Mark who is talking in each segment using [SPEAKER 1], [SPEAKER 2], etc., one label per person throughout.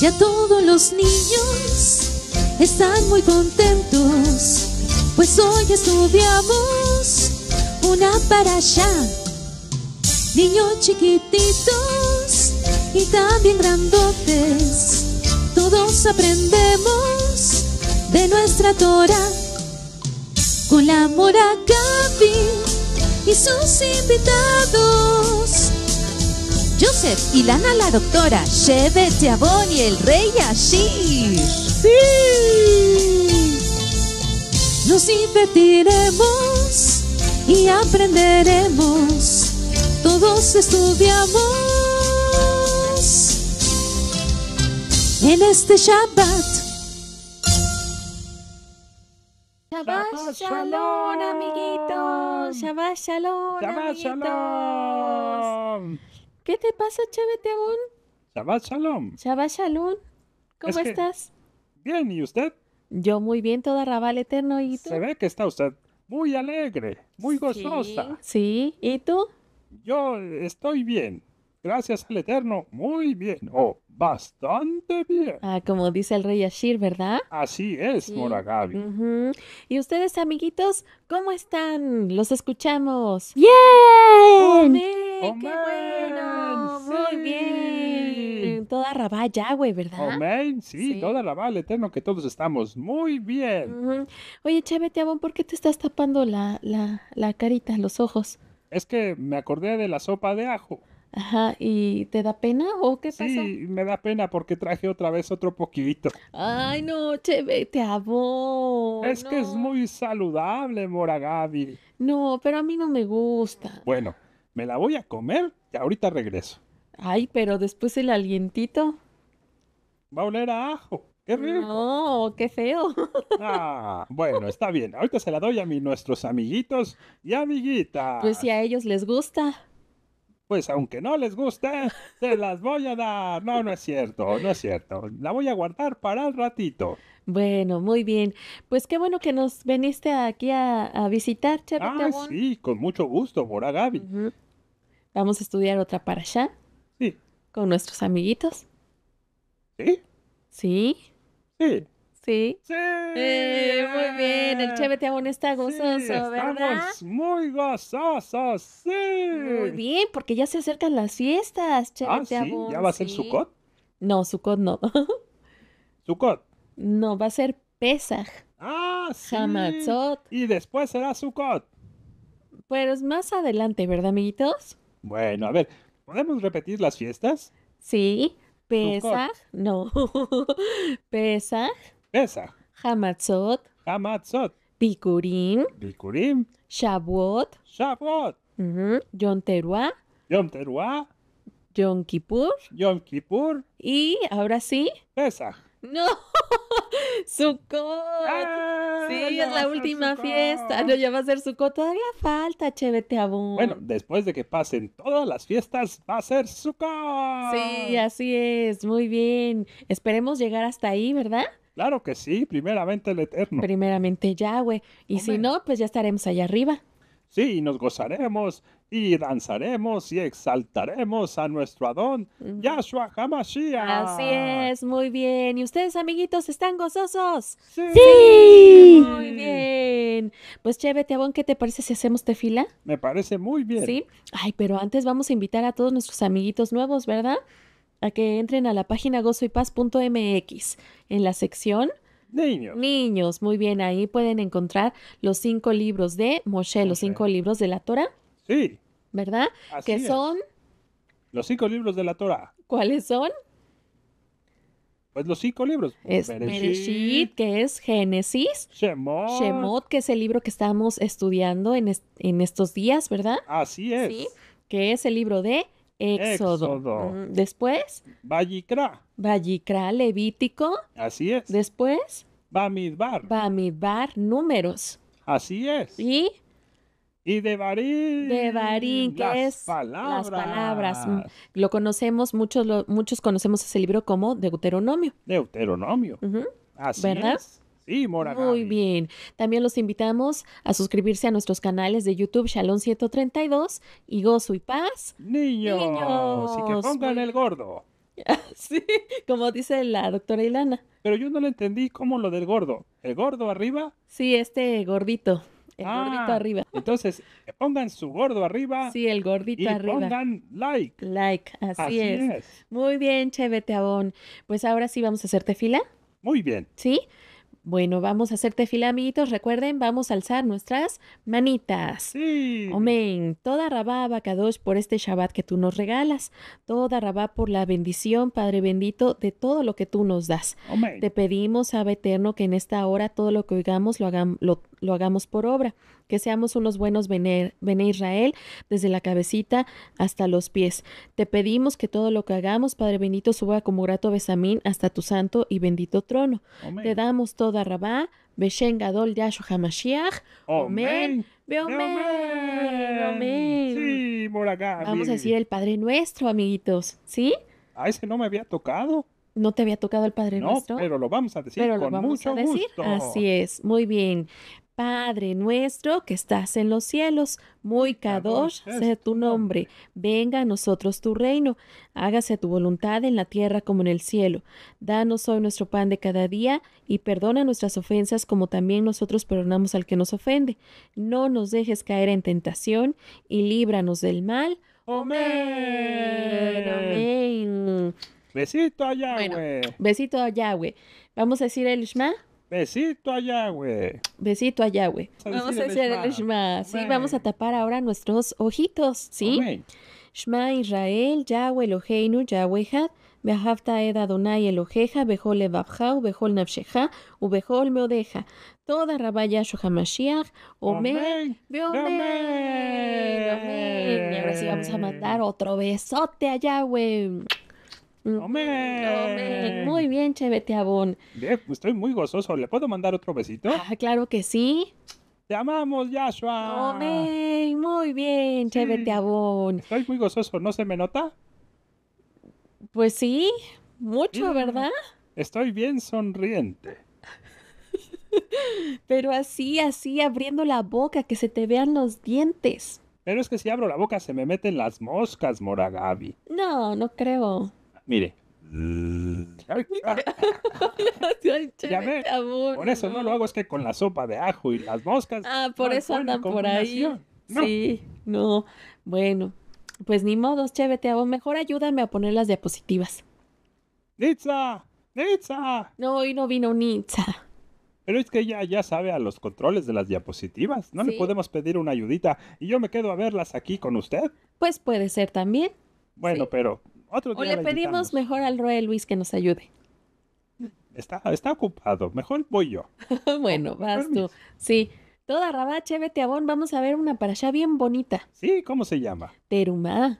[SPEAKER 1] Ya todos los niños están muy contentos, pues hoy estudiamos una para allá. Niños chiquititos y también grandotes, todos aprendemos de nuestra Torah con la Gaby y sus invitados. Joseph y Lana la doctora, y Chabón y el rey Ashish. ¡Sí! Nos divertiremos y aprenderemos. Todos estudiamos en este Shabbat. Shabbat Shalom, amiguitos. Shabbat Shalom, Shabbat
[SPEAKER 2] Shalom. ¿Qué
[SPEAKER 1] te pasa, Chévete
[SPEAKER 2] Shabbat Shalom.
[SPEAKER 1] Shabbat Shalom.
[SPEAKER 2] ¿Cómo estás? Bien, ¿y usted?
[SPEAKER 1] Yo muy bien, toda rabal eterno.
[SPEAKER 2] ¿Y tú? Se ve que está usted muy alegre, muy gozosa. Sí, ¿y tú? Yo estoy bien. Gracias al Eterno, muy bien. Oh, bastante bien.
[SPEAKER 1] Ah, como dice el rey Ashir, ¿verdad?
[SPEAKER 2] Así es, Moragabi.
[SPEAKER 1] ¿Y ustedes, amiguitos, cómo están? Los escuchamos. ¡Bien! Oh, ¡Qué bueno! Muy bien.
[SPEAKER 2] Toda rabá ya, güey, ¿verdad? Oh, Amén, sí, toda rabá el eterno que todos estamos. Muy bien. Oye,
[SPEAKER 1] chévete Abón, ¿por qué te estás tapando la, carita, los ojos?
[SPEAKER 2] Es que me acordé de la sopa de ajo.
[SPEAKER 1] Ajá, ¿y te da pena o qué pasó? Sí,
[SPEAKER 2] me da pena porque traje otra vez otro poquito. Ay, no, chévere, te Es que es muy saludable, Moragabi. No, pero a mí no me gusta. Bueno, me la voy a comer y ahorita regreso. Ay, pero después el alientito. Va a oler a ajo. ¡Qué rico! No, qué feo. Ah, bueno, está bien. Ahorita se la doy a nuestros amiguitos y amiguitas. Pues
[SPEAKER 1] si a ellos les gusta.
[SPEAKER 2] Pues aunque no les guste, se las voy a dar. No, no es cierto, no es cierto. La voy a guardar para el ratito. Bueno, muy bien. Pues qué bueno que nos
[SPEAKER 1] viniste aquí a, visitar, Charita. Ah,
[SPEAKER 2] sí, con mucho gusto, Bora Gaby.
[SPEAKER 1] Vamos a estudiar otra para allá. Sí. Con nuestros amiguitos. Sí. Sí. Sí. Sí.
[SPEAKER 2] sí. Eh, muy bien, el cheve está gozoso, sí, ¿verdad? muy gozosos, sí. Muy bien,
[SPEAKER 1] porque ya se acercan las fiestas, ah, sí, ¿ya va a ser Sukkot? No, Sukkot no. ¿Sukkot? No, va a ser Pesaj.
[SPEAKER 2] Ah, sí. Hamatzot. Y después será Sukkot.
[SPEAKER 1] Pero pues más adelante, ¿verdad, amiguitos?
[SPEAKER 2] Bueno, a ver, ¿podemos repetir las fiestas?
[SPEAKER 1] Sí, Pesaj, no, Pesach, Pesaj, Hamatzot,
[SPEAKER 2] Hamatzot,
[SPEAKER 1] Bikurim, Bikurim, Shavuot, Shavuot, uh -huh. Yom Teruah, Yom Teruah, Yom Kippur, y ahora sí, Pesach. No, Sukkot. Ah, sí, es la última fiesta. No, ya va a ser Sukkot. Todavía falta, chévete aún. Bueno,
[SPEAKER 2] después de que pasen todas las fiestas, va a ser Sukkot.
[SPEAKER 1] Sí, así es. Muy bien. Esperemos llegar hasta ahí, ¿verdad?
[SPEAKER 2] Claro que sí, primeramente el Eterno.
[SPEAKER 1] Primeramente Yahweh. Y si no, pues ya estaremos allá arriba.
[SPEAKER 2] Sí, y nos gozaremos y danzaremos y exaltaremos a nuestro Adón, Yahshua Hamashiach. Así es,
[SPEAKER 1] muy bien. ¿Y ustedes, amiguitos, están gozosos? ¡Sí! Muy bien. Pues chévete Abón, ¿qué te parece si hacemos tefila?
[SPEAKER 2] Me parece muy bien. Sí.
[SPEAKER 1] Ay, pero antes vamos a invitar a todos nuestros amiguitos nuevos, ¿verdad? A que entren a la página gozoypaz.mx en la sección Niños. Niños, muy bien, ahí pueden encontrar los cinco libros de Moshe, los cinco libros de la Torah. Sí. ¿Verdad?
[SPEAKER 2] que son... Los cinco libros de la Torah.
[SPEAKER 1] ¿Cuáles son?
[SPEAKER 2] Pues los cinco libros. Es Bereshit,
[SPEAKER 1] que es Génesis.
[SPEAKER 2] Shemot. Shemot,
[SPEAKER 1] que es el libro que estamos estudiando en, estos días, ¿verdad?
[SPEAKER 2] Así es. ¿Sí?
[SPEAKER 1] Que es el libro de Éxodo. Éxodo.
[SPEAKER 2] Después. Vallicra.
[SPEAKER 1] Vallicra, Levítico.
[SPEAKER 2] Así es. Después. Bamidbar.
[SPEAKER 1] Bamidbar, números. Así es. Y y de Barín. De Barín, que las palabras. las palabras. Mm, lo conocemos, muchos, muchos conocemos ese libro como Deuteronomio.
[SPEAKER 2] Deuteronomio. Así ¿Verdad? Es. Sí, Moragami. Muy
[SPEAKER 1] bien. También los invitamos a suscribirse a nuestros canales de YouTube Shalom 132 y Gozo y
[SPEAKER 2] Paz. Niños. Niños. Y que pongan el gordo. Sí, como dice la doctora Ilana. Pero yo no lo entendí como lo del gordo. ¿El gordo arriba? Sí, este gordito. El gordito ah, arriba. Entonces, pongan su gordo arriba. Sí, el gordito y arriba. Pongan
[SPEAKER 1] like. Like, así, es. Muy bien, chévete Abón. Pues ahora sí vamos a hacerte fila. Muy bien. ¿Sí? Bueno, vamos a hacerte fila, amiguitos. Recuerden, vamos a alzar nuestras manitas.
[SPEAKER 2] Sí.
[SPEAKER 1] Amén. Toda rabá, Bacadosh, por este Shabbat que tú nos regalas. Toda rabá por la bendición, Padre bendito, de todo lo que tú nos das. Amén. Te pedimos, Abba Eterno, que en esta hora todo lo que oigamos lo, hagamos, lo hagamos por obra, que seamos unos buenos Bene, Israel, desde la cabecita hasta los pies. Te pedimos que todo lo que hagamos, Padre bendito, suba como grato besamín hasta tu santo y bendito trono. Te damos toda Rabá, Beshen Gadol Yahshua HaMashiach. Amén. Amén. Amén. Sí, por Vamos a decir el Padre Nuestro, amiguitos. ¿Sí?
[SPEAKER 2] A ese no me había tocado.
[SPEAKER 1] No te había tocado el Padre Nuestro. Pero
[SPEAKER 2] lo vamos a decir con vamos mucho a decir. Así
[SPEAKER 1] es, muy bien. Padre nuestro que estás en los cielos, muy kadosh sea tu nombre, venga a nosotros tu reino, hágase tu voluntad en la tierra como en el cielo. Danos hoy nuestro pan de cada día y perdona nuestras ofensas como también nosotros perdonamos al que nos ofende. No nos dejes caer en tentación y líbranos del mal.
[SPEAKER 2] Amén. Besito a Yahweh.
[SPEAKER 1] besito a Yahweh. Vamos a decir el Shema.
[SPEAKER 2] Besito a Yahweh.
[SPEAKER 1] Besito a Yahweh. Vamos a hacer el Shema. Sí, vamos a tapar ahora nuestros ojitos, ¿sí? Shema Israel, Yahweh Eloheinu, Yahweh Had, Behafta Ed Adonai Eloheja, Behol Ebabjau, Behol U Ubehol Meodeja. Toda Rabaya Shohamashiach, Omen, Beomen, Y ahora sí vamos a mandar otro besote a Yahweh. Mm. Muy bien, Chévete Abón.
[SPEAKER 2] Eh, estoy muy gozoso. ¿Le puedo mandar otro besito? Ah,
[SPEAKER 1] claro que sí.
[SPEAKER 2] ¡Te amamos, Yashua! Muy bien, sí. Abón. Estoy muy gozoso. ¿No se me nota? Pues sí, mucho, mm. ¿verdad? Estoy bien sonriente.
[SPEAKER 1] Pero así, así, abriendo la boca, que se te vean los dientes.
[SPEAKER 2] Pero es que si abro la boca se me meten las moscas, Moragabi.
[SPEAKER 1] No, no creo.
[SPEAKER 2] Mire. Ah. ya por eso no lo hago, es que con la sopa de ajo y las moscas. Ah, por eso andan por ahí. Sí, no. Bueno,
[SPEAKER 1] pues ni modos, chévete vos Mejor ayúdame a poner las diapositivas.
[SPEAKER 2] ¡Nitza! ¡Nitza! No, hoy no vino Nitza. Pero es que ella ya sabe a los controles de las diapositivas. No le podemos pedir una ayudita y yo me quedo a verlas aquí con usted.
[SPEAKER 1] Pues puede ser también.
[SPEAKER 2] Bueno, pero
[SPEAKER 1] o le pedimos mejor al Roy Luis que nos ayude.
[SPEAKER 2] Está, ocupado. Mejor voy yo.
[SPEAKER 1] bueno, vas tú. Sí. Toda rabache, vete a Vamos a ver una para bien bonita. Sí, ¿cómo se llama? Teruma.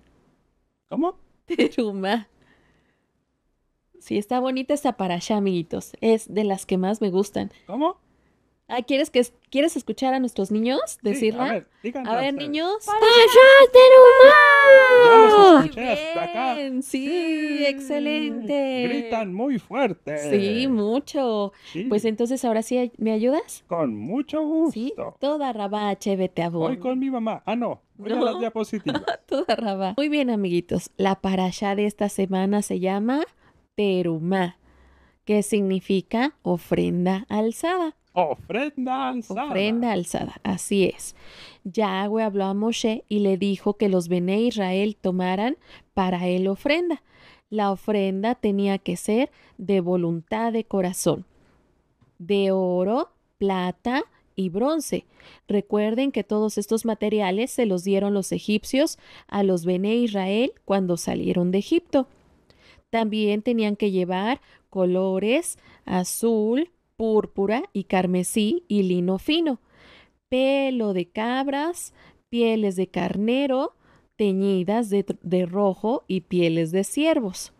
[SPEAKER 1] ¿Cómo? Terumá. Sí, está bonita esta para amiguitos. Es de las que más me gustan. ¿Cómo? Ah, ¿quieres, que, ¿Quieres escuchar a nuestros niños decirla? a ver, díganme. a ver niños. ¡Payater Terumá! Ya Sí, excelente. Gritan muy fuerte. Sí, mucho. Pues entonces, ahora sí, ¿me ayudas? Con mucho gusto. Sí, toda rabá vete a Voy con mi mamá.
[SPEAKER 2] Ah, no. Voy a las diapositivas.
[SPEAKER 1] toda raba. Muy bien, amiguitos. La allá de esta semana se llama Terumá, que significa ofrenda alzada.
[SPEAKER 2] Ofrenda alzada.
[SPEAKER 1] Ofrenda alzada, así es. Yahweh habló a Moshe y le dijo que los Bené Israel tomaran para él ofrenda. La ofrenda tenía que ser de voluntad de corazón, de oro, plata y bronce. Recuerden que todos estos materiales se los dieron los egipcios a los Bené Israel cuando salieron de Egipto. También tenían que llevar colores azul, púrpura y carmesí y lino fino, pelo de cabras, pieles de carnero, teñidas de, rojo y pieles de ciervos.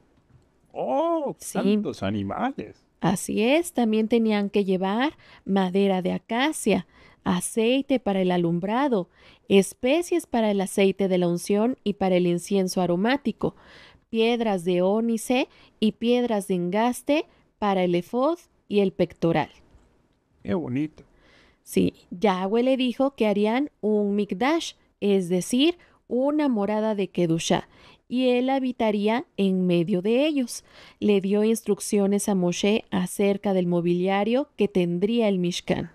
[SPEAKER 2] ¡Oh! santos animales!
[SPEAKER 1] Así es, también tenían que llevar madera de acacia, aceite para el alumbrado, especies para el aceite de la unción y para el incienso aromático, piedras de ónice y piedras de engaste para el efod y el pectoral.
[SPEAKER 2] Qué bonito. Sí,
[SPEAKER 1] Yahweh le dijo que harían un Mikdash, es decir, una morada de Kedusha, y él habitaría en medio de ellos. Le dio instrucciones a Moshe acerca del mobiliario que tendría el Mishkan.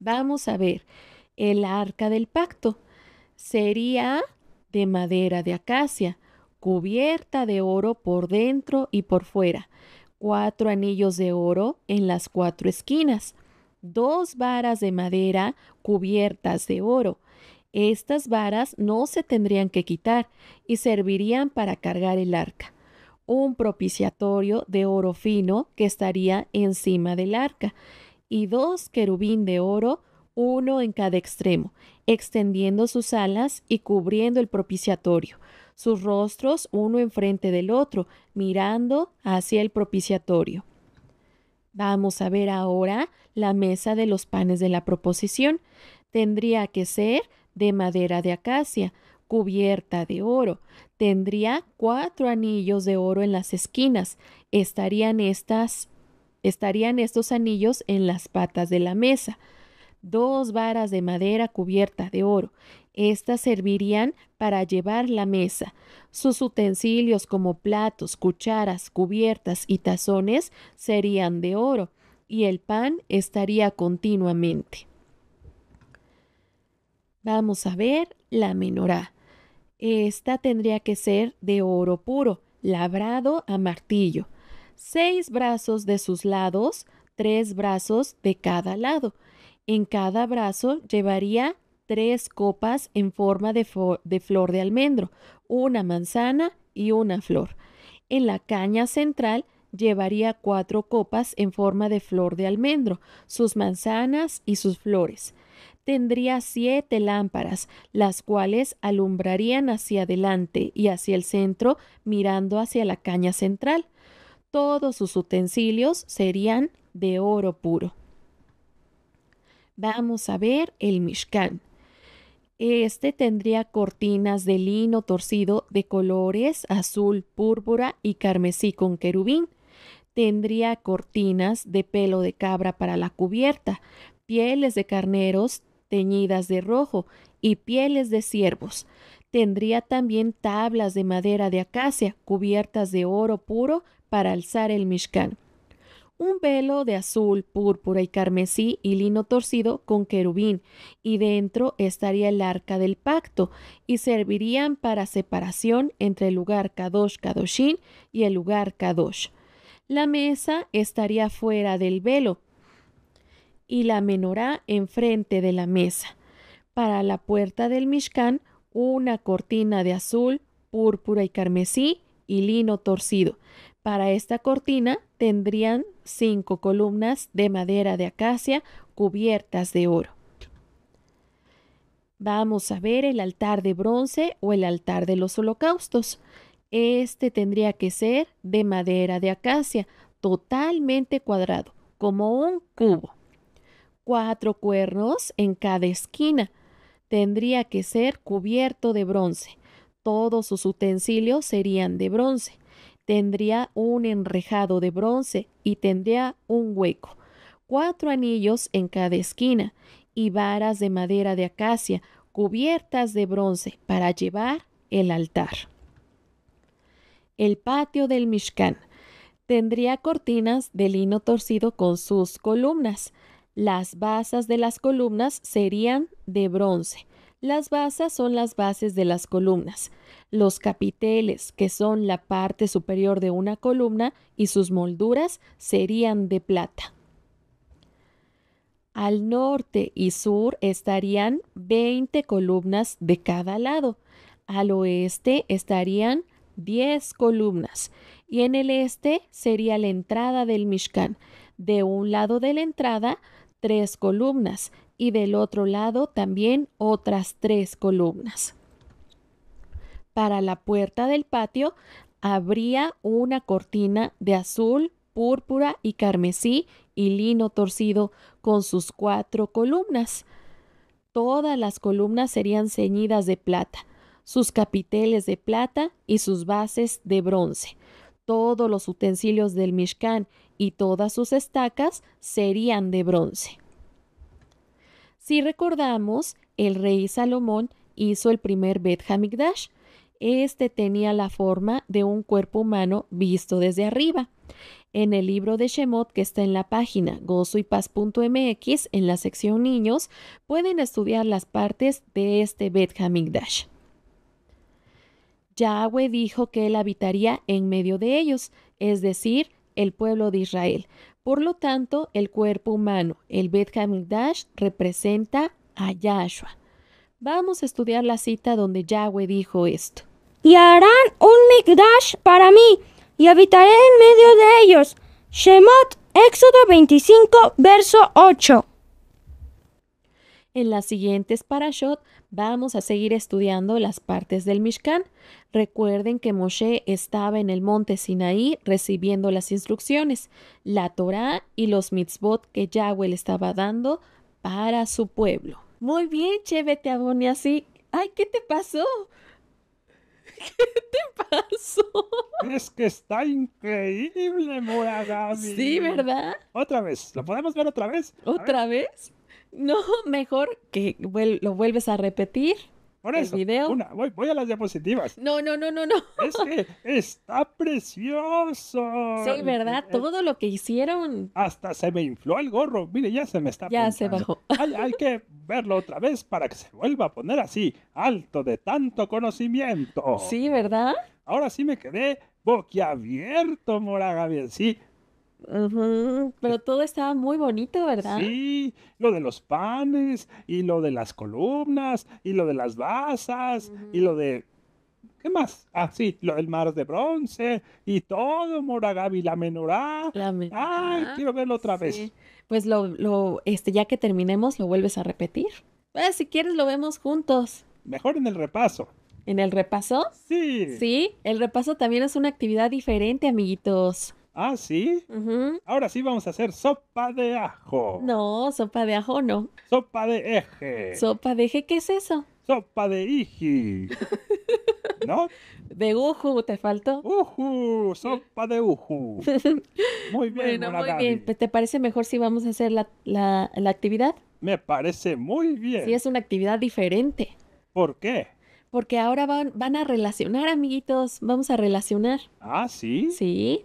[SPEAKER 1] Vamos a ver, el arca del pacto sería de madera de acacia, cubierta de oro por dentro y por fuera cuatro anillos de oro en las cuatro esquinas, dos varas de madera cubiertas de oro. Estas varas no se tendrían que quitar y servirían para cargar el arca. Un propiciatorio de oro fino que estaría encima del arca y dos querubín de oro, uno en cada extremo, extendiendo sus alas y cubriendo el propiciatorio sus rostros uno enfrente del otro, mirando hacia el propiciatorio. Vamos a ver ahora la mesa de los panes de la proposición. Tendría que ser de madera de acacia, cubierta de oro. Tendría cuatro anillos de oro en las esquinas. Estarían estas estarían estos anillos en las patas de la mesa, dos varas de madera cubierta de oro estas servirían para llevar la mesa. Sus utensilios como platos, cucharas, cubiertas y tazones serían de oro, y el pan estaría continuamente. Vamos a ver la menorá. Esta tendría que ser de oro puro, labrado a martillo. Seis brazos de sus lados, tres brazos de cada lado. En cada brazo llevaría tres copas en forma de, flor de almendro, una manzana y una flor. En la caña central llevaría cuatro copas en forma de flor de almendro, sus manzanas y sus flores. Tendría siete lámparas, las cuales alumbrarían hacia adelante y hacia el centro, mirando hacia la caña central. Todos sus utensilios serían de oro puro. Vamos a ver el Mishkan. Este tendría cortinas de lino torcido de colores azul, púrpura y carmesí con querubín. Tendría cortinas de pelo de cabra para la cubierta, pieles de carneros teñidas de rojo y pieles de ciervos. Tendría también tablas de madera de acacia cubiertas de oro puro para alzar el mishkan un velo de azul, púrpura y carmesí y lino torcido con querubín, y dentro estaría el arca del pacto, y servirían para separación entre el lugar Kadosh Kadoshin y el lugar Kadosh. La mesa estaría fuera del velo, y la menorá enfrente de la mesa. Para la puerta del Mishkan, una cortina de azul, púrpura y carmesí y lino torcido. Para esta cortina tendrían cinco columnas de madera de acacia cubiertas de oro. Vamos a ver el altar de bronce o el altar de los holocaustos. Este tendría que ser de madera de acacia, totalmente cuadrado, como un cubo. Cuatro cuernos en cada esquina. Tendría que ser cubierto de bronce. Todos sus utensilios serían de bronce tendría un enrejado de bronce y tendría un hueco, cuatro anillos en cada esquina y varas de madera de acacia cubiertas de bronce para llevar el altar. El patio del Mishkan tendría cortinas de lino torcido con sus columnas. Las basas de las columnas serían de bronce las basas son las bases de las columnas, los capiteles, que son la parte superior de una columna, y sus molduras serían de plata. Al norte y sur estarían 20 columnas de cada lado. Al oeste estarían 10 columnas. Y en el este sería la entrada del Mishkan. De un lado de la entrada, tres columnas y del otro lado también otras tres columnas. Para la puerta del patio habría una cortina de azul, púrpura y carmesí y lino torcido con sus cuatro columnas. Todas las columnas serían ceñidas de plata, sus capiteles de plata y sus bases de bronce. Todos los utensilios del Mishkan y todas sus estacas serían de bronce. Si recordamos, el rey Salomón hizo el primer Bet Este tenía la forma de un cuerpo humano visto desde arriba. En el libro de Shemot que está en la página gozoypaz.mx en la sección niños pueden estudiar las partes de este Bet Hamikdash. Yahweh dijo que él habitaría en medio de ellos, es decir, el pueblo de Israel, por lo tanto, el cuerpo humano, el Beth Hamikdash, representa a Yahshua. Vamos a estudiar la cita donde Yahweh dijo esto.
[SPEAKER 2] Y harán un Mikdash para mí, y habitaré en medio de ellos. Shemot, Éxodo 25, verso 8.
[SPEAKER 1] En las siguientes parashot Vamos a seguir estudiando las partes del Mishkan. Recuerden que Moshe estaba en el monte Sinaí recibiendo las instrucciones, la Torá y los mitzvot que Yahweh le estaba dando para
[SPEAKER 2] su pueblo. Muy
[SPEAKER 1] bien, chévete boni así. Ay, ¿qué te pasó?
[SPEAKER 2] ¿Qué te pasó? Es que está increíble, Moragami. Sí, ¿verdad? Otra vez, ¿lo podemos ver otra vez? ¿Otra vez? No, mejor que lo vuelves a repetir. Por eso, el Una, voy, a las diapositivas. No, no, no, no, no. Es que está precioso. Sí, ¿verdad? Todo lo que hicieron. Hasta se me infló el gorro. Mire, ya se me está. Ya se bajó. Hay, hay, que verlo otra vez para que se vuelva a poner así, alto de tanto conocimiento. Sí, ¿verdad? Ahora sí me quedé boquiabierto, Moraga. Bien, sí. Pero todo estaba muy bonito, ¿verdad? Sí, lo de los panes, y lo de las columnas, y lo de las basas, y lo de. ¿Qué más? Ah, sí, lo del mar de bronce, y todo, Moragabi, la menorá. La menorá. Ay, quiero verlo otra vez. Pues lo, lo, este, ya que terminemos, lo vuelves
[SPEAKER 1] a repetir. Pues, si quieres, lo vemos juntos. Mejor en el repaso. ¿En el repaso? Sí. Sí, el repaso también es una actividad diferente, amiguitos.
[SPEAKER 2] Ah, sí. Ahora sí vamos a hacer sopa de ajo.
[SPEAKER 1] No, sopa de ajo no.
[SPEAKER 2] Sopa de eje. Sopa de eje, ¿qué es eso? Sopa de iji. ¿No? De uju, te faltó. Uju, sopa de uju. muy bien, bueno, muy bien.
[SPEAKER 1] ¿Te parece mejor si vamos a hacer la, actividad?
[SPEAKER 2] Me parece muy bien. Sí, es
[SPEAKER 1] una actividad diferente. ¿Por qué? Porque ahora van, van a relacionar, amiguitos. Vamos a relacionar.
[SPEAKER 2] Ah, sí. Sí.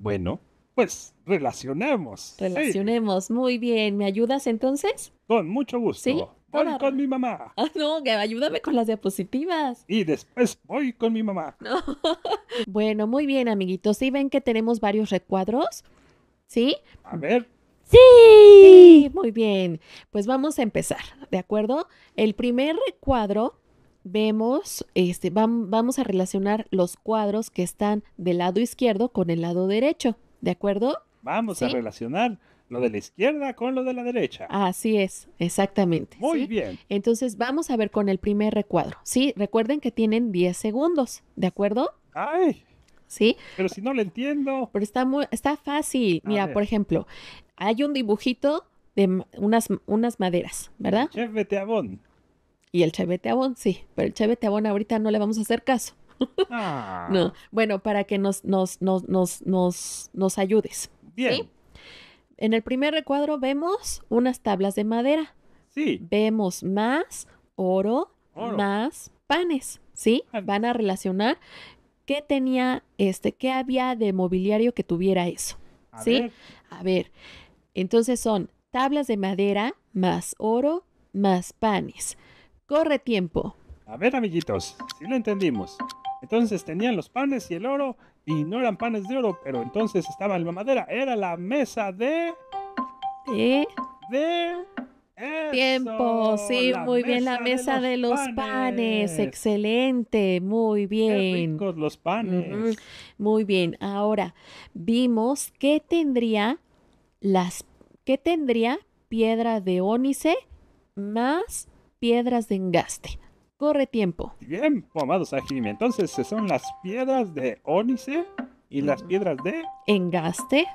[SPEAKER 2] Bueno, pues relacionemos. Relacionemos,
[SPEAKER 1] muy bien. ¿Me ayudas entonces?
[SPEAKER 2] Con mucho gusto. Voy con mi mamá. Ah, no, ayúdame con las diapositivas. Y después voy con mi mamá.
[SPEAKER 1] bueno, muy bien, amiguitos. ¿Sí ven que tenemos varios recuadros? ¿Sí? A ver. ¡Sí! sí. Muy bien. Pues vamos a empezar, ¿de acuerdo? El primer recuadro vemos, este, vamos a relacionar los cuadros que están del lado izquierdo con el lado derecho, ¿de
[SPEAKER 2] acuerdo? Vamos a relacionar lo de la izquierda con lo de la derecha.
[SPEAKER 1] Así es, exactamente. Muy bien. Entonces vamos a ver con el primer recuadro, ¿sí? Recuerden que tienen 10 segundos, ¿de acuerdo? ¡Ay! ¿Sí? Pero si no lo entiendo. Pero está, muy, está fácil. Mira, por ejemplo, hay un dibujito de unas, unas maderas, ¿verdad? Chef y el chevete abón, sí, pero el chevete abón ahorita no le vamos a hacer caso. Ah. no, bueno, para que nos, ayudes. Bien. En el primer recuadro vemos unas tablas de madera. Sí. Vemos más oro, más panes, ¿sí? Van a relacionar qué tenía este, qué había de mobiliario que tuviera eso. ¿Sí? A ver. Entonces son tablas de madera más oro más panes. Corre tiempo.
[SPEAKER 2] A ver, amiguitos, si lo entendimos. Entonces tenían los panes y el oro, y no eran panes de oro, pero entonces estaba en la madera. Era la mesa de. De. De.
[SPEAKER 1] tiempo, sí, muy bien, la mesa de los, panes. excelente, muy bien.
[SPEAKER 2] los panes.
[SPEAKER 1] Muy bien, ahora vimos qué tendría las, qué tendría piedra de ónice más piedras de engaste. Corre tiempo.
[SPEAKER 2] Bien, pues, amados Jimmy. Entonces eh, son las piedras de ónice y las piedras de... Engaste.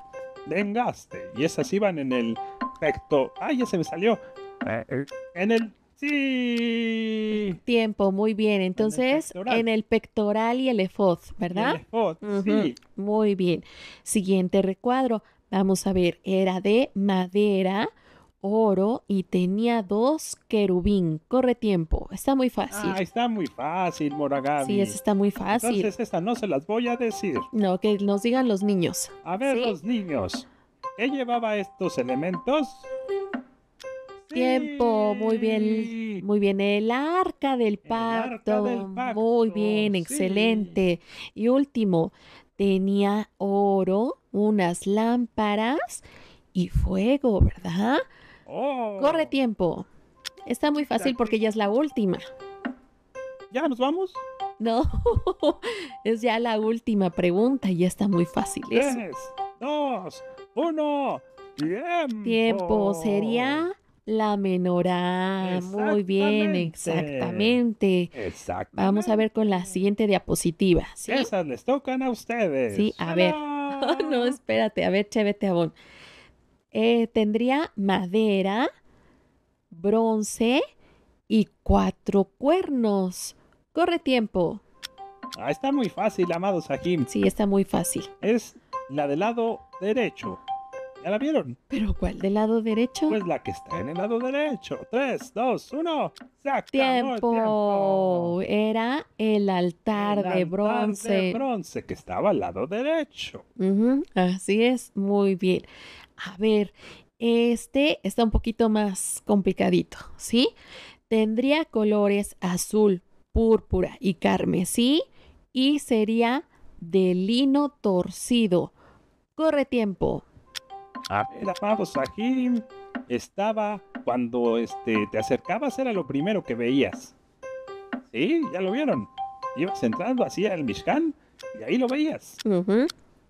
[SPEAKER 2] De engaste. Y esas iban en el pecto... ¡Ay, ya se me salió! Eh, eh, en el Sí.
[SPEAKER 1] Tiempo, muy bien. Entonces, en el, pectoral, y el efod, ¿verdad? El
[SPEAKER 2] efod, sí.
[SPEAKER 1] Muy bien. Siguiente recuadro. Vamos a ver, era de madera oro y tenía dos querubín. Corre tiempo. Está muy fácil. Ah,
[SPEAKER 2] está muy fácil, Moragami. Sí, está muy fácil. Entonces, esta no se las voy a decir.
[SPEAKER 1] No, que nos digan los niños.
[SPEAKER 2] A ver, los niños. ¿Qué llevaba estos elementos?
[SPEAKER 1] Tiempo, muy bien, muy bien. El arca del pacto, muy bien, excelente. Y último, tenía oro, unas lámparas y fuego, ¿verdad? Corre oh. tiempo. Está muy fácil porque ya es la última.
[SPEAKER 2] ¿Ya nos vamos? No,
[SPEAKER 1] es ya la última pregunta y ya está muy fácil. Eso. Tres,
[SPEAKER 2] dos, uno, tiempo. Tiempo sería
[SPEAKER 1] la menorá. Muy bien, exactamente. Vamos a ver con la siguiente
[SPEAKER 2] diapositiva. Esas les tocan a ustedes. Sí, a ver. no, espérate, a
[SPEAKER 1] ver, a vos. Eh, tendría madera, bronce y cuatro cuernos. Corre tiempo.
[SPEAKER 2] Ah, está muy fácil, amado Sahim. Sí, está muy fácil. Es la del lado derecho. ¿Ya la vieron? ¿Pero cuál del lado derecho? Pues la que está en el lado derecho. Tres, dos, uno. Se tiempo.
[SPEAKER 1] Era el altar de bronce. De
[SPEAKER 2] bronce que estaba al lado derecho.
[SPEAKER 1] Así es, muy bien. A ver, este está un poquito más complicadito, ¿sí? Tendría colores azul, púrpura y carmesí y sería de lino torcido. Corre tiempo.
[SPEAKER 2] A ver, amados, aquí estaba cuando este, te acercabas, era lo primero que veías. Sí, ya lo vieron. Ibas entrando hacia el Mishkan y ahí lo veías.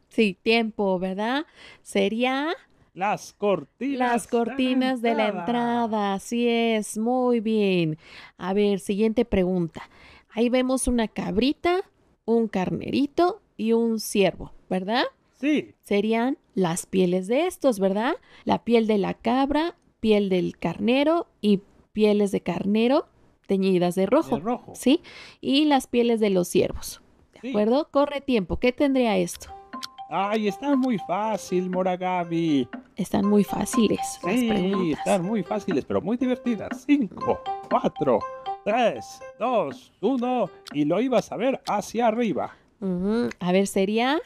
[SPEAKER 1] Sí, tiempo, ¿verdad? Sería
[SPEAKER 2] las cortinas. Las cortinas de la, entrada,
[SPEAKER 1] así es, muy bien. A ver, siguiente pregunta. Ahí vemos una cabrita, un carnerito y un ciervo, ¿verdad? Sí. Serían las pieles de estos, ¿verdad? La piel de la cabra, piel del carnero y pieles de carnero teñidas de rojo. rojo. Sí. Y las pieles de los ciervos. ¿De acuerdo? Corre tiempo. ¿Qué tendría esto?
[SPEAKER 2] Ay, están muy fácil, Moragabi.
[SPEAKER 1] Están muy fáciles. Sí,
[SPEAKER 2] están muy fáciles, pero muy divertidas. Cinco, cuatro, tres, dos, uno. Y lo ibas a ver hacia arriba.
[SPEAKER 1] A ver, sería.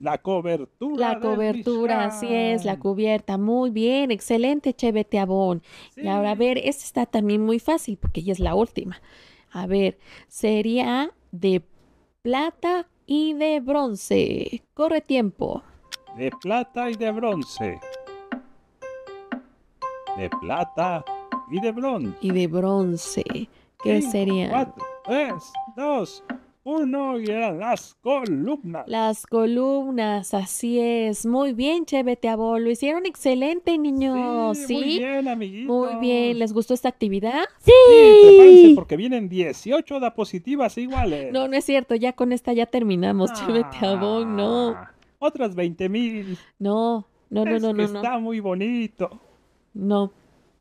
[SPEAKER 2] La cobertura. La
[SPEAKER 1] cobertura, así es, la cubierta. Muy bien, excelente, Chevete Abón. Y ahora, a ver, esta está también muy fácil porque ya es la última. A ver, sería de plata y de bronce. Corre tiempo.
[SPEAKER 2] De plata y de bronce. De plata
[SPEAKER 1] y de bronce. Y de bronce. ¿Qué serían? Cuatro,
[SPEAKER 2] tres, dos, uno y eran las columnas.
[SPEAKER 1] Las columnas, así es. Muy bien, Chévete Lo hicieron excelente, niños. Sí, Muy
[SPEAKER 2] bien, amiguitos.
[SPEAKER 1] Muy bien. ¿Les gustó esta actividad?
[SPEAKER 2] Sí. sí prepárense porque vienen 18 diapositivas iguales. No, no es
[SPEAKER 1] cierto. Ya con esta ya terminamos, ah, Chévete No.
[SPEAKER 2] Otras 20 mil. No, no, no, no, no, no. Está muy bonito. No.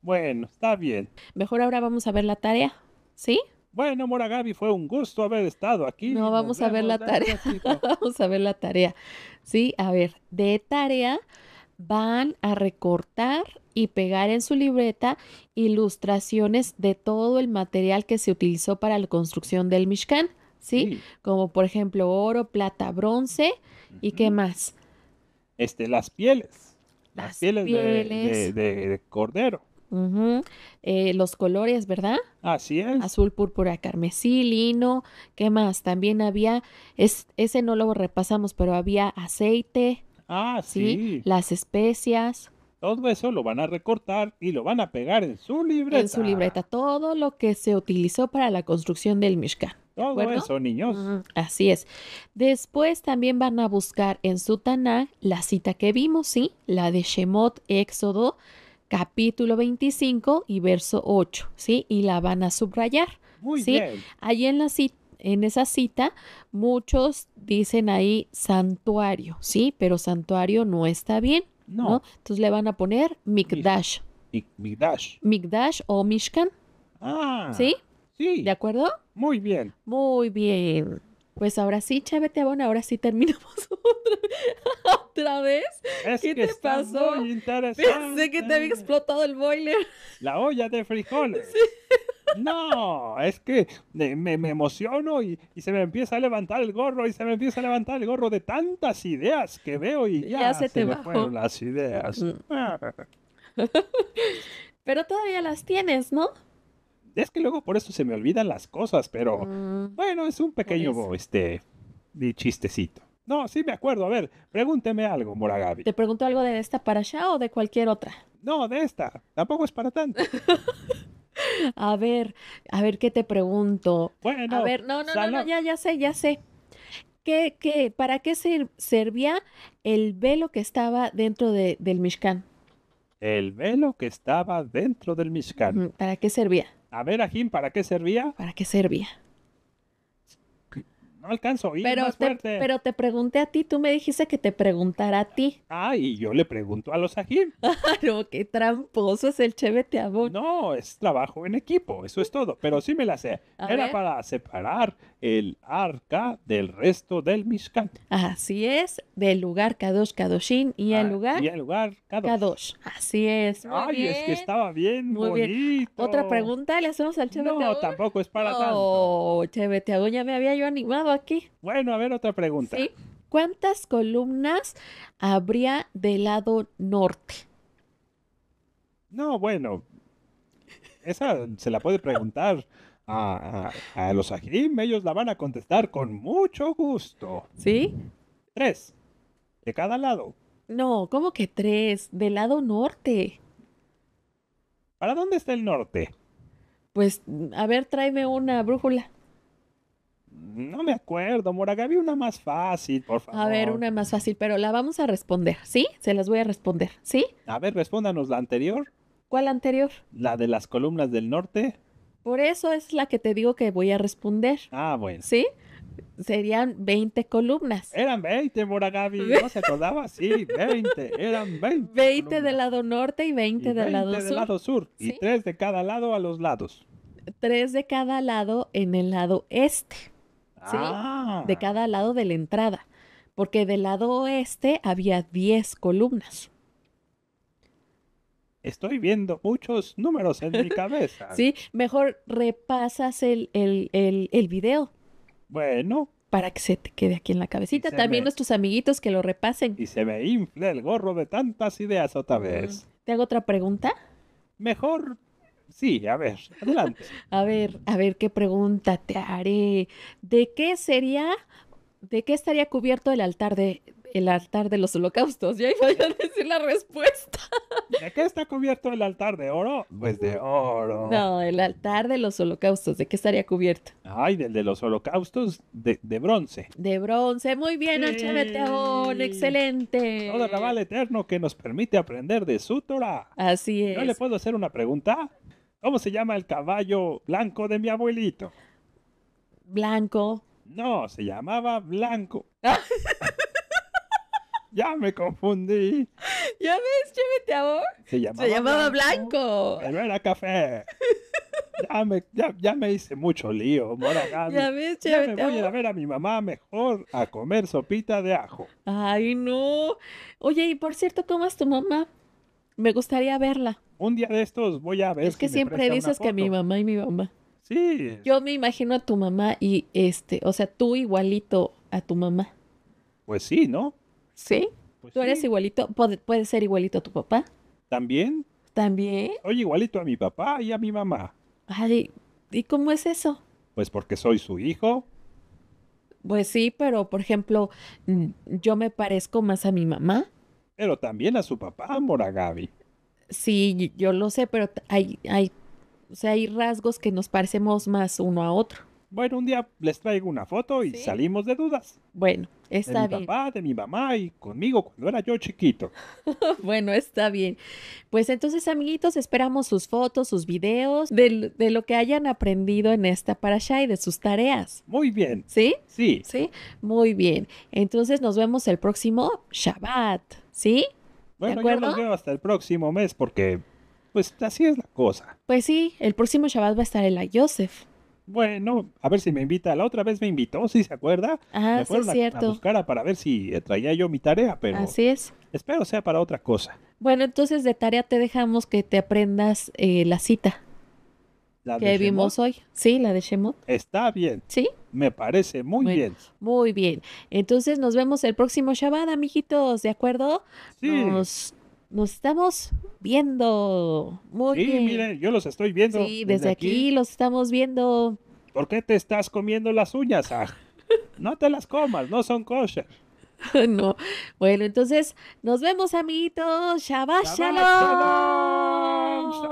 [SPEAKER 2] Bueno, está bien. Mejor ahora vamos a ver la tarea. ¿Sí? Bueno, Mora Gaby, fue un gusto haber estado
[SPEAKER 1] aquí. No, vamos a ver la tarea. vamos a ver la tarea. Sí, a ver, de tarea van a recortar y pegar en su libreta ilustraciones de todo el material que se utilizó para la construcción del Mishkan, ¿sí? Como por ejemplo oro, plata, bronce y qué más.
[SPEAKER 2] Este, las pieles. Las, pieles, de cordero.
[SPEAKER 1] Eh, los colores, ¿verdad? Así es. Azul, púrpura, carmesí, lino. ¿Qué más? También había, ese no lo repasamos, pero había aceite.
[SPEAKER 2] Ah, sí.
[SPEAKER 1] Las especias.
[SPEAKER 2] Todo eso lo van a recortar y lo van a pegar en su libreta. En su libreta,
[SPEAKER 1] todo lo que se utilizó para la construcción del Mishkan.
[SPEAKER 2] Todo eso, niños.
[SPEAKER 1] así es. Después también van a buscar en su Taná la cita que vimos, ¿sí? La de Shemot, Éxodo, capítulo 25 y verso 8, ¿sí? Y la van a subrayar. Muy bien. Allí en la cita en esa cita, muchos dicen ahí santuario, ¿sí? Pero santuario no está bien, ¿no? Entonces le van a poner Mikdash.
[SPEAKER 2] Mikdash.
[SPEAKER 1] Mikdash o Mishkan. Ah. ¿Sí? Sí. ¿De acuerdo? Muy bien. Muy bien. Pues ahora sí, Chávez ahora sí terminamos otra otra vez?
[SPEAKER 2] Es ¿Qué que te pasó? Pensé que te había explotado el boiler. La olla de frijoles. No, es que me, emociono y, se me empieza a levantar el gorro y se me empieza a levantar el gorro de tantas ideas que veo y ya, se, te me las ideas. Mm.
[SPEAKER 1] Pero todavía las tienes,
[SPEAKER 2] ¿no? Es que luego por eso se me olvidan las cosas, pero mm. bueno, es un pequeño este chistecito. No, sí me acuerdo. A ver, pregúnteme algo, Moragabi. ¿Te
[SPEAKER 1] pregunto algo de esta para allá o de cualquier otra?
[SPEAKER 2] No, de esta. Tampoco es para tanto.
[SPEAKER 1] a ver, a ver qué te pregunto. Bueno, a ver,
[SPEAKER 2] no, no, no, ya, sé,
[SPEAKER 1] ya sé. ¿Qué, qué, para qué servía el velo que estaba dentro del Mishkan?
[SPEAKER 2] El velo que estaba dentro del Mishkan.
[SPEAKER 1] ¿Para qué servía?
[SPEAKER 2] A ver, Ajim, ¿para qué servía? ¿Para qué servía? no alcanzo a pero te, Pero
[SPEAKER 1] te pregunté a ti, tú me dijiste que te preguntara a ti.
[SPEAKER 2] Ah, y yo le pregunto a los ajim. Pero ah, qué tramposo es el cheve a No, es trabajo en equipo, eso es todo, pero sí me la sé. Era para separar el arca del resto del Mishkan.
[SPEAKER 1] Así es, del lugar Kadosh Kadoshin y el ah, lugar, y el lugar Kadosh. Kadosh. Así es.
[SPEAKER 2] Ay, es que estaba bien Muy bonito. Bien.
[SPEAKER 1] Otra pregunta le hacemos al Chevete No, tampoco es para tanto. ya me había yo animado
[SPEAKER 2] aquí. Bueno, a ver otra pregunta.
[SPEAKER 1] ¿Cuántas columnas habría del lado norte?
[SPEAKER 2] No, bueno, esa se la puede preguntar Ah, ah, a, los ajrim, ellos la van a contestar con mucho gusto. ¿Sí? Tres. De cada lado. No,
[SPEAKER 1] ¿cómo que tres? Del lado norte.
[SPEAKER 2] ¿Para dónde está el norte?
[SPEAKER 1] Pues, a ver, tráeme una brújula. No me
[SPEAKER 2] acuerdo, Moragabi, una más fácil, por favor. A ver, una
[SPEAKER 1] más fácil, pero la vamos a responder, ¿sí? Se las voy a responder, ¿sí?
[SPEAKER 2] A ver, respóndanos la anterior.
[SPEAKER 1] ¿Cuál anterior?
[SPEAKER 2] La de las columnas del norte.
[SPEAKER 1] Por eso es la que te digo que voy a responder. Ah, bueno. ¿Sí? Serían 20 columnas.
[SPEAKER 2] Eran 20, Moragabi. No se acordaba. Sí, 20. Eran 20.
[SPEAKER 1] 20 del lado norte y 20, y 20 del lado del sur. Lado
[SPEAKER 2] sur Y 3 de cada lado a los lados.
[SPEAKER 1] 3 de cada lado en el lado este. ¿Sí? Ah. De cada lado de la entrada. Porque del lado oeste había 10 columnas.
[SPEAKER 2] Estoy viendo muchos números en mi cabeza. sí,
[SPEAKER 1] mejor repasas el, el, video. Bueno, para que se te quede aquí en la cabecita. También
[SPEAKER 2] nuestros amiguitos que lo repasen. Y se me infla el gorro de tantas ideas otra mm. vez. ¿Te hago otra pregunta? Mejor. Sí, a ver,
[SPEAKER 1] adelante. a ver, a ver qué pregunta te haré. ¿De qué sería, de qué estaría cubierto el altar de, el altar de los holocaustos.
[SPEAKER 2] Ya iba a decir la respuesta. ¿De qué está cubierto el altar? ¿De oro? Pues de oro. No, el
[SPEAKER 1] altar de los holocaustos. ¿De qué estaría cubierto?
[SPEAKER 2] Ay, del de los holocaustos de, bronce. De bronce. Muy
[SPEAKER 1] bien, H.M. Excelente.
[SPEAKER 2] Todo cabal eterno que nos permite aprender de su Así es. ¿No le puedo hacer una pregunta? ¿Cómo se llama el caballo blanco de mi abuelito? Blanco. No, se llamaba Blanco. Ya me confundí.
[SPEAKER 1] ¿Ya ves, chévete a vos Se llamaba Blanco.
[SPEAKER 2] No era café. ya, me, hice mucho lío, Moragán. Ya ves, vos Ya me voy a ver a mi mamá mejor a comer sopita de ajo. Ay, no. Oye, y por cierto, ¿cómo es tu mamá? Me gustaría verla. Un día de estos voy a ver. Es que siempre dices que mi mamá y mi mamá. Sí.
[SPEAKER 1] Yo me imagino a tu mamá y este, o sea, tú igualito a tu mamá.
[SPEAKER 2] Pues sí, ¿no?
[SPEAKER 1] ¿Sí? Pues ¿Tú eres igualito? ¿Puedes ser igualito a tu papá?
[SPEAKER 2] ¿También? ¿También? Soy igualito a mi papá y a mi mamá. Ay, ¿y cómo es eso? Pues porque soy su hijo.
[SPEAKER 1] Pues sí, pero por ejemplo, mm, yo me parezco más a mi mamá. Pero también a su papá, Gaby. Sí, yo lo sé, pero hay, hay, o sea, hay rasgos que nos parecemos más uno a otro.
[SPEAKER 2] Bueno, un día les traigo una foto y salimos de dudas. Bueno, está de bien. mi papá, de mi mamá y conmigo cuando era yo chiquito.
[SPEAKER 1] bueno, está bien. Pues entonces, amiguitos, esperamos sus fotos, sus videos, de, lo que hayan aprendido en esta parasha y de sus tareas. Muy bien. ¿Sí? Sí. Sí. Muy bien. Entonces nos vemos el próximo Shabbat. ¿Sí?
[SPEAKER 2] Bueno, yo los veo hasta el próximo mes porque, pues, así es la cosa.
[SPEAKER 1] Pues sí, el próximo Shabbat va a estar el Joseph
[SPEAKER 2] bueno, a ver si me invita. La otra vez me invitó, si ¿sí se acuerda. Ah, sí, es cierto. A, a buscar para ver si eh, traía yo mi tarea, pero. Así es. Espero sea para otra cosa.
[SPEAKER 1] Bueno, entonces de tarea te dejamos que te aprendas eh, la cita.
[SPEAKER 2] ¿La que vimos
[SPEAKER 1] hoy. Sí, la de Shemot.
[SPEAKER 2] Está bien. Sí. Me parece muy bien.
[SPEAKER 1] Muy bien. Entonces nos vemos el próximo Shabbat, amiguitos, ¿de acuerdo? Sí. Nos estamos viendo.
[SPEAKER 2] Muy sí, miren, yo los estoy viendo. Sí, desde, aquí.
[SPEAKER 1] los estamos viendo.
[SPEAKER 2] ¿Por qué te estás comiendo las uñas? Ah, no te las comas, no son kosher. no. Bueno, entonces, nos vemos,
[SPEAKER 1] amiguitos. Shabbat, Shabbat